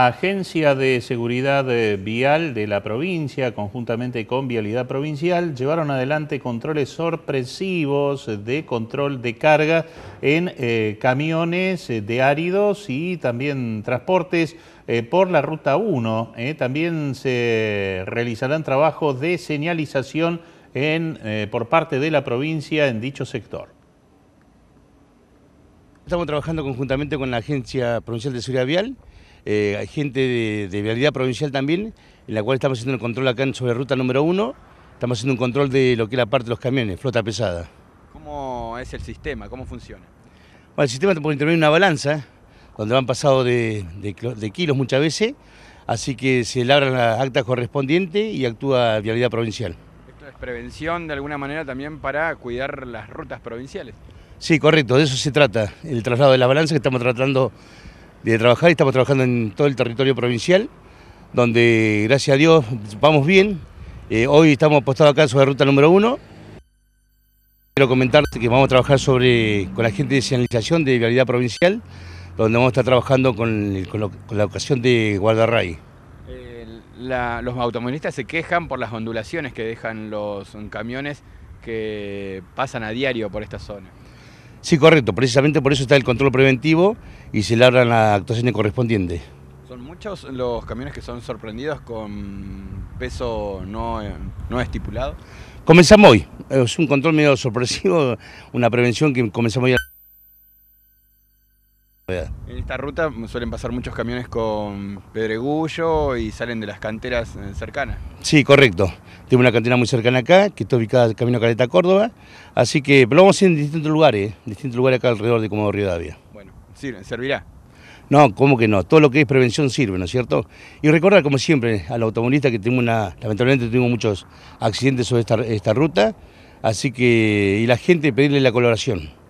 La Agencia de Seguridad eh, Vial de la provincia, conjuntamente con Vialidad Provincial, llevaron adelante controles sorpresivos de control de carga en eh, camiones eh, de áridos y también transportes por la Ruta 1. También se realizarán trabajos de señalización en, por parte de la provincia en dicho sector. Estamos trabajando conjuntamente con la Agencia Provincial de Seguridad Vial eh, hay gente de, Vialidad Provincial también, en la cual estamos haciendo un control acá sobre ruta número uno, estamos haciendo un control de lo que es la parte de los camiones, flota pesada. ¿Cómo es el sistema? ¿Cómo funciona? Bueno, el sistema está por intervenir una balanza, donde han pasado de, kilos muchas veces, así que se labran las actas correspondientes y actúa Vialidad Provincial. Esto es prevención de alguna manera también para cuidar las rutas provinciales. Sí, correcto, de eso se trata, el traslado de la balanza que estamos tratando de trabajar. y Estamos trabajando en todo el territorio provincial, donde gracias a Dios vamos bien. Eh, hoy estamos apostados acá sobre ruta número uno. Quiero comentar que vamos a trabajar sobre, con la gente de señalización de vialidad provincial, donde vamos a estar trabajando con, la ocasión de Guardarray. Eh, los automovilistas se quejan por las ondulaciones que dejan los camiones que pasan a diario por esta zona. Sí, correcto. Precisamente por eso está el control preventivo y se le abran las actuaciones correspondientes. ¿Son muchos los camiones que son sorprendidos con peso no, eh, no estipulado? Comenzamos hoy, es un control medio sorpresivo, una prevención que comenzamos hoy. En esta ruta suelen pasar muchos camiones con pedregullo y salen de las canteras eh, cercanas. Sí, correcto. Tengo una cantera muy cercana acá, que está ubicada en Camino Caleta Córdoba, así que pero vamos a ir en distintos lugares, distintos lugares acá alrededor de Comodoro Rivadavia. Bueno, Sirve, servirá. No, ¿cómo que no? Todo lo que es prevención sirve, ¿no es cierto? Y recordar, como siempre, al automovilista que tengo una, lamentablemente tengo muchos accidentes sobre esta, esta ruta, así que, y la gente pedirle la colaboración.